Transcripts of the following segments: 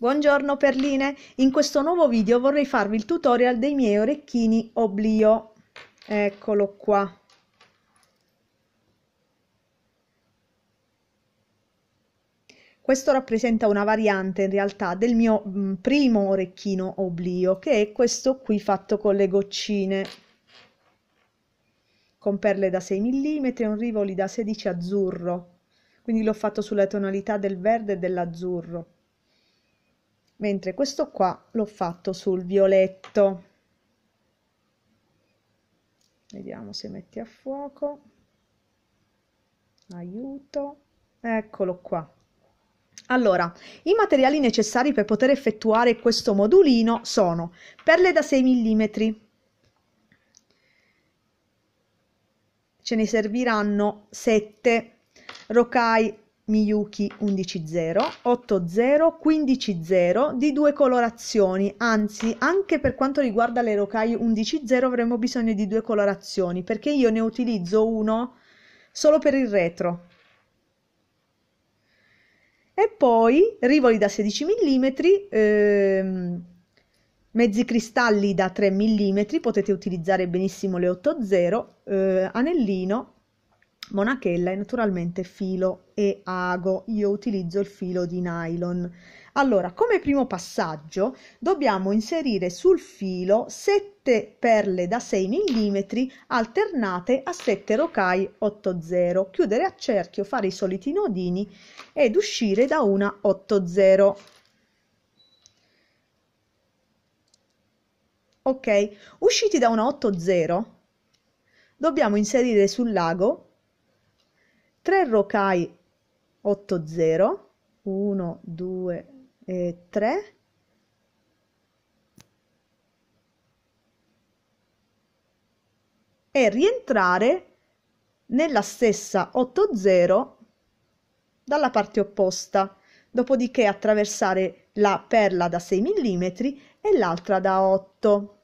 Buongiorno perline, in questo nuovo video vorrei farvi il tutorial dei miei orecchini oblio. Eccolo qua. Questo rappresenta una variante in realtà del mio mm, primo orecchino oblio, che è questo qui fatto con le goccine, con perle da 6 mm e un rivoli da 16 azzurro. Quindi l'ho fatto sulla tonalità del verde e dell'azzurro mentre questo qua l'ho fatto sul violetto vediamo se metti a fuoco aiuto eccolo qua allora, i materiali necessari per poter effettuare questo modulino sono perle da 6 mm, ce ne serviranno 7, rocai Miyuki 11 8.0, 8 di due colorazioni, anzi anche per quanto riguarda le Rokai 11.0 avremo bisogno di due colorazioni perché io ne utilizzo uno solo per il retro. E poi rivoli da 16 mm, ehm, mezzi cristalli da 3 mm, potete utilizzare benissimo le 8.0, eh, anellino monachella e naturalmente filo e ago, io utilizzo il filo di nylon. Allora, come primo passaggio dobbiamo inserire sul filo 7 perle da 6 mm alternate a 7 rocai 8-0, chiudere a cerchio, fare i soliti nodini ed uscire da una 8-0. Ok, usciti da una 8-0 dobbiamo inserire sul lago 3 Rokai 8-0, 1, 2 e 3. E rientrare nella stessa 8-0 dalla parte opposta, dopodiché attraversare la perla da 6 mm e l'altra da 8.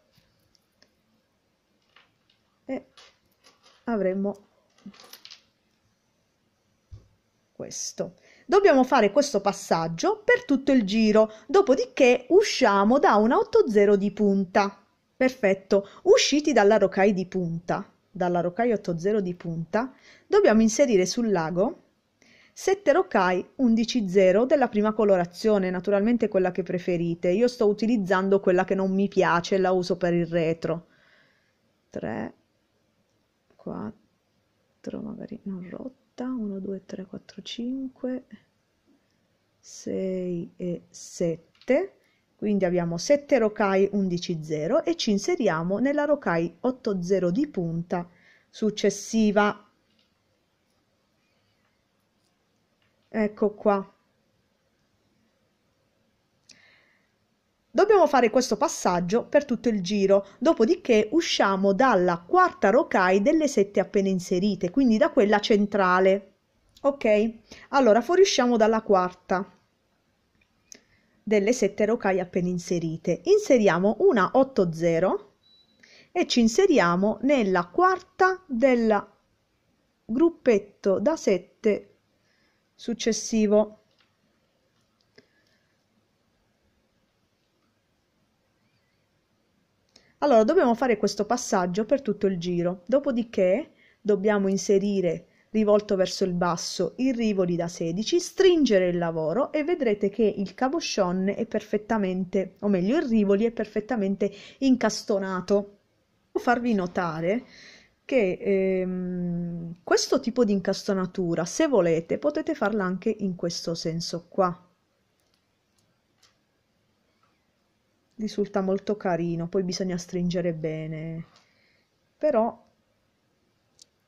E avremo questo. Dobbiamo fare questo passaggio per tutto il giro, dopodiché usciamo da una 8-0 di punta. Perfetto, usciti dalla rocaia di punta, dalla rocaia 8-0 di punta, dobbiamo inserire sul lago 7 roccai 11-0 della prima colorazione, naturalmente quella che preferite. Io sto utilizzando quella che non mi piace, la uso per il retro. 3, 4, magari non rotto fatta 1 2 3 4 5 6 e 7 quindi abbiamo 7 rocai 11 0 e ci inseriamo nella rocai 8 0 di punta successiva ecco qua Dobbiamo fare questo passaggio per tutto il giro, dopodiché usciamo dalla quarta rocai delle sette appena inserite, quindi da quella centrale. Ok? Allora fuoriusciamo dalla quarta delle sette rocai appena inserite. Inseriamo una 8-0 e ci inseriamo nella quarta del gruppetto da 7 successivo. Allora, dobbiamo fare questo passaggio per tutto il giro, dopodiché dobbiamo inserire rivolto verso il basso il rivoli da 16, stringere il lavoro e vedrete che il cavoscione è perfettamente, o meglio il rivoli è perfettamente incastonato. Devo farvi notare che ehm, questo tipo di incastonatura, se volete, potete farla anche in questo senso qua. risulta molto carino, poi bisogna stringere bene, però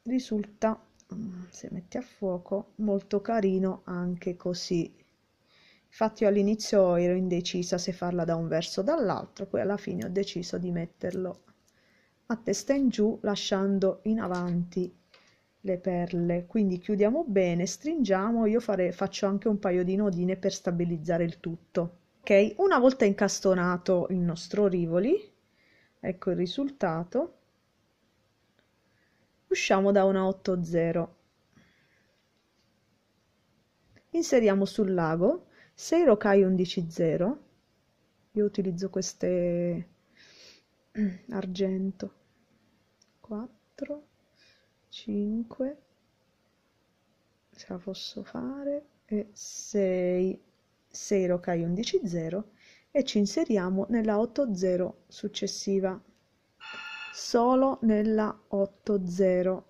risulta, mm, se metti a fuoco, molto carino anche così. Infatti io all'inizio ero indecisa se farla da un verso o dall'altro, poi alla fine ho deciso di metterlo a testa in giù lasciando in avanti le perle. Quindi chiudiamo bene, stringiamo, io fare, faccio anche un paio di nodine per stabilizzare il tutto ok una volta incastonato il nostro rivoli ecco il risultato usciamo da una 8-0 inseriamo sul lago 6 rocai 11-0 io utilizzo queste argento 4 5 se la posso fare e 6 6 rocai 11 0 e ci inseriamo nella 8 0 successiva solo nella 8 0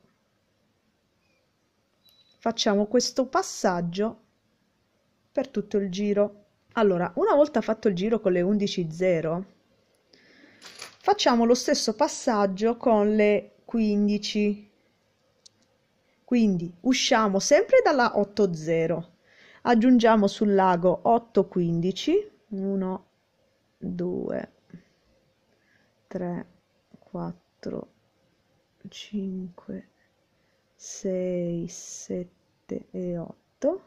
facciamo questo passaggio per tutto il giro allora una volta fatto il giro con le 11 0 facciamo lo stesso passaggio con le 15 quindi usciamo sempre dalla 8 0 aggiungiamo sul lago 8 15 1 2 3 4 5 6 7 e 8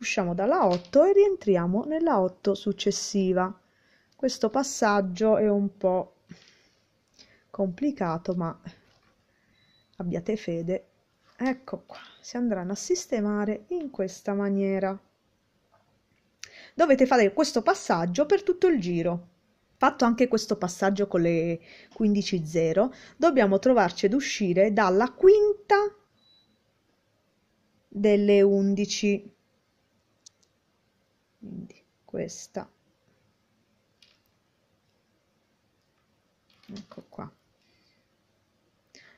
usciamo dalla 8 e rientriamo nella 8 successiva questo passaggio è un po complicato ma abbiate fede ecco qua, si andranno a sistemare in questa maniera. Dovete fare questo passaggio per tutto il giro. Fatto anche questo passaggio con le 15.0, dobbiamo trovarci ad uscire dalla quinta delle 11. Quindi questa. Ecco qua.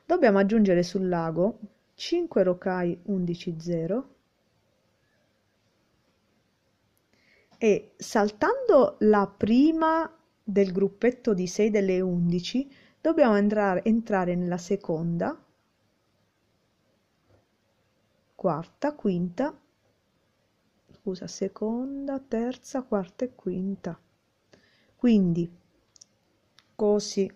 Dobbiamo aggiungere sul lago 5 rocai 11-0 e saltando la prima del gruppetto di 6 delle 11 dobbiamo entrare, entrare nella seconda, quarta, quinta, scusa, seconda, terza, quarta e quinta. Quindi così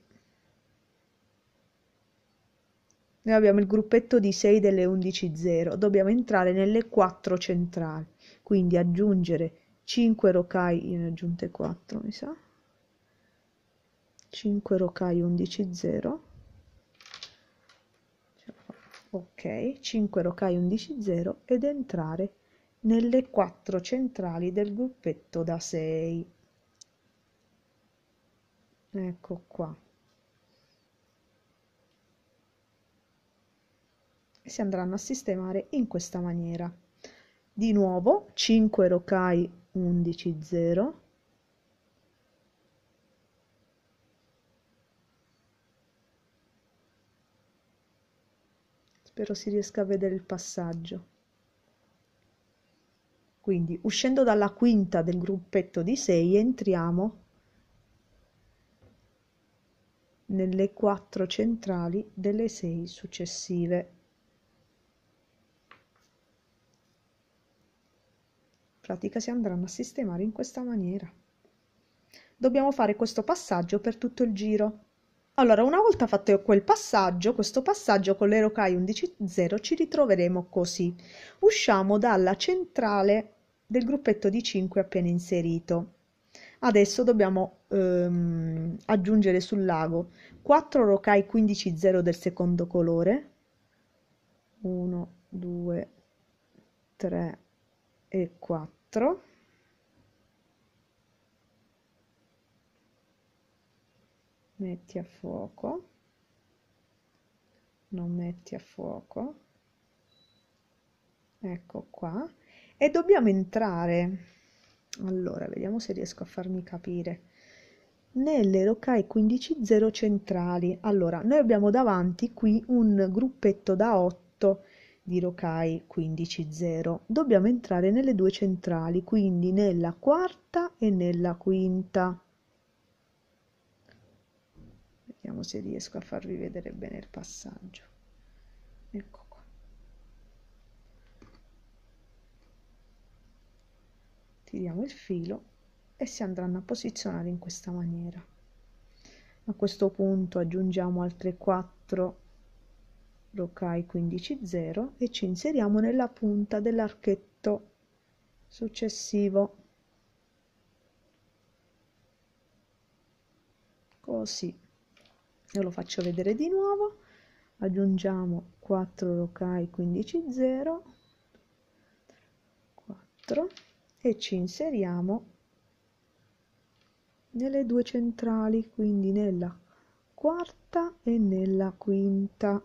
Noi abbiamo il gruppetto di 6 delle 11.0, dobbiamo entrare nelle 4 centrali, quindi aggiungere 5 rocai, io ne aggiunte 4 mi sa, 5 rocai 11.0, ok, 5 rocai 11.0 ed entrare nelle 4 centrali del gruppetto da 6. Ecco qua. si andranno a sistemare in questa maniera di nuovo 5 rocai 11 0 spero si riesca a vedere il passaggio quindi uscendo dalla quinta del gruppetto di 6 entriamo nelle quattro centrali delle 6 successive pratica si andranno a sistemare in questa maniera. Dobbiamo fare questo passaggio per tutto il giro. Allora, una volta fatto quel passaggio, questo passaggio con l'Erokai 11.0 ci ritroveremo così. Usciamo dalla centrale del gruppetto di 5 appena inserito. Adesso dobbiamo ehm, aggiungere sul lago 4 Rokai 15.0 del secondo colore. 1, 2, 3 e 4 quattro metti a fuoco non metti a fuoco ecco qua e dobbiamo entrare allora vediamo se riesco a farmi capire nelle 15 0 centrali allora noi abbiamo davanti qui un gruppetto da 8 di Rokai 15.0 dobbiamo entrare nelle due centrali quindi nella quarta e nella quinta vediamo se riesco a farvi vedere bene il passaggio ecco qua tiriamo il filo e si andranno a posizionare in questa maniera a questo punto aggiungiamo altre 4 rocai 15-0 e ci inseriamo nella punta dell'archetto successivo così io lo faccio vedere di nuovo aggiungiamo 4 rocai 15-0 4 e ci inseriamo nelle due centrali quindi nella quarta e nella quinta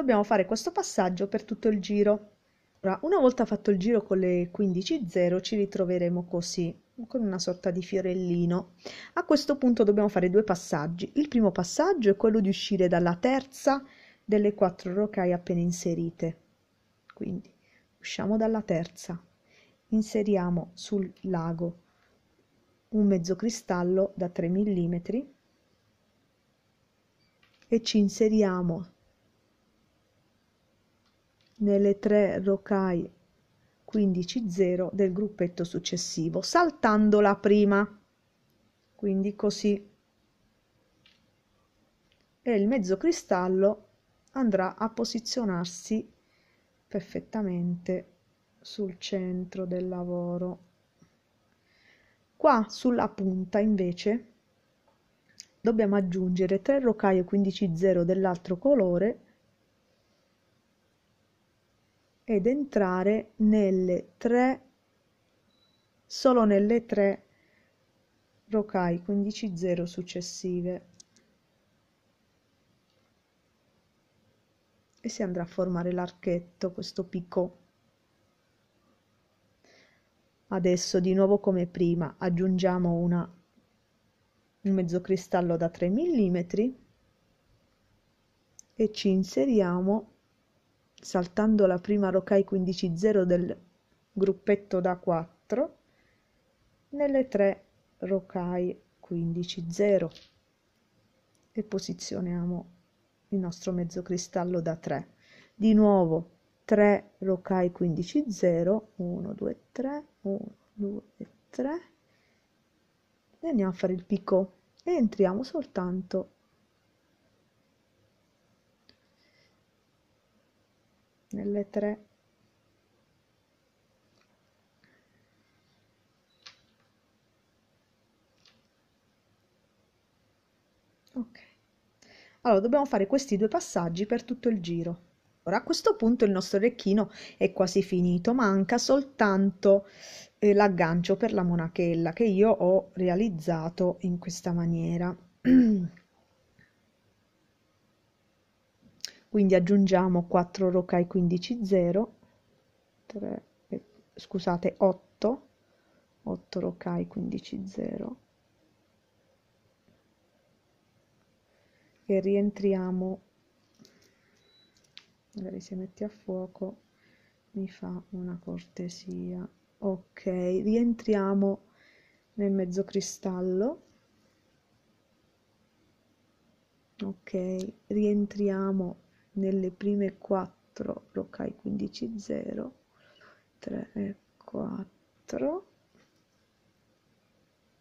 dobbiamo fare questo passaggio per tutto il giro. Ora, una volta fatto il giro con le 15.0 ci ritroveremo così, con una sorta di fiorellino. A questo punto dobbiamo fare due passaggi. Il primo passaggio è quello di uscire dalla terza delle quattro rocaie appena inserite. Quindi usciamo dalla terza, inseriamo sul lago un mezzo cristallo da 3 mm e ci inseriamo nelle tre rocai 15-0 del gruppetto successivo, saltando la prima. Quindi così. E il mezzo cristallo andrà a posizionarsi perfettamente sul centro del lavoro. Qua sulla punta invece dobbiamo aggiungere 3 rocaie 15-0 dell'altro colore ed entrare nelle tre solo nelle tre rokai 15-0 successive e si andrà a formare l'archetto questo picco adesso di nuovo come prima aggiungiamo una un mezzo cristallo da 3 mm e ci inseriamo saltando la prima Rokai 15-0 del gruppetto da 4 nelle tre Rokai 15-0 e posizioniamo il nostro mezzo cristallo da 3. Di nuovo 3 Rokai 15-0, 1, 2, 3, 1, 2, 3 e andiamo a fare il picco e entriamo soltanto lettere ok allora dobbiamo fare questi due passaggi per tutto il giro Ora, a questo punto il nostro orecchino è quasi finito, manca soltanto eh, l'aggancio per la monachella che io ho realizzato in questa maniera. quindi aggiungiamo 4 rocai 15 0 3, scusate 8 8 rocai 15 0 e rientriamo magari se metti a fuoco mi fa una cortesia ok rientriamo nel mezzo cristallo ok rientriamo nelle prime 4 locai 15 0 3 e 4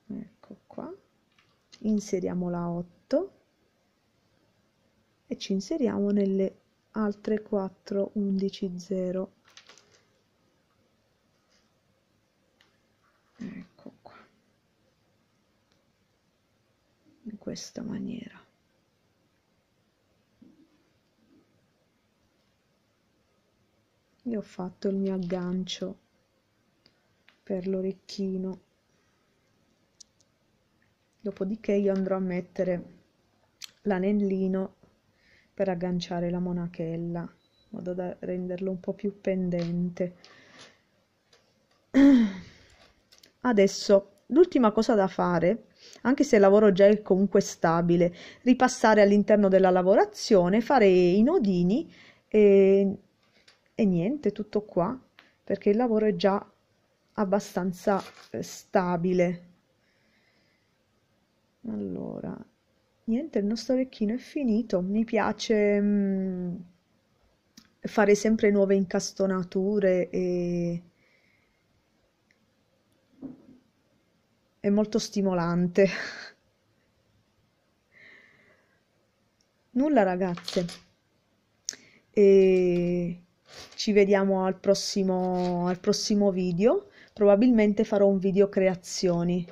ecco qua inseriamo la 8 e ci inseriamo nelle altre 4 11 0 ecco qua in questa maniera e ho fatto il mio aggancio per l'orecchino dopodiché io andrò a mettere l'anellino per agganciare la monachella in modo da renderlo un po' più pendente adesso l'ultima cosa da fare anche se il lavoro già è comunque stabile ripassare all'interno della lavorazione fare i nodini e e niente, tutto qua, perché il lavoro è già abbastanza eh, stabile. Allora, niente, il nostro orecchino è finito, mi piace mh, mm, fare sempre nuove incastonature e... è molto stimolante. Nulla ragazze. E ci vediamo al prossimo, al prossimo video probabilmente farò un video creazioni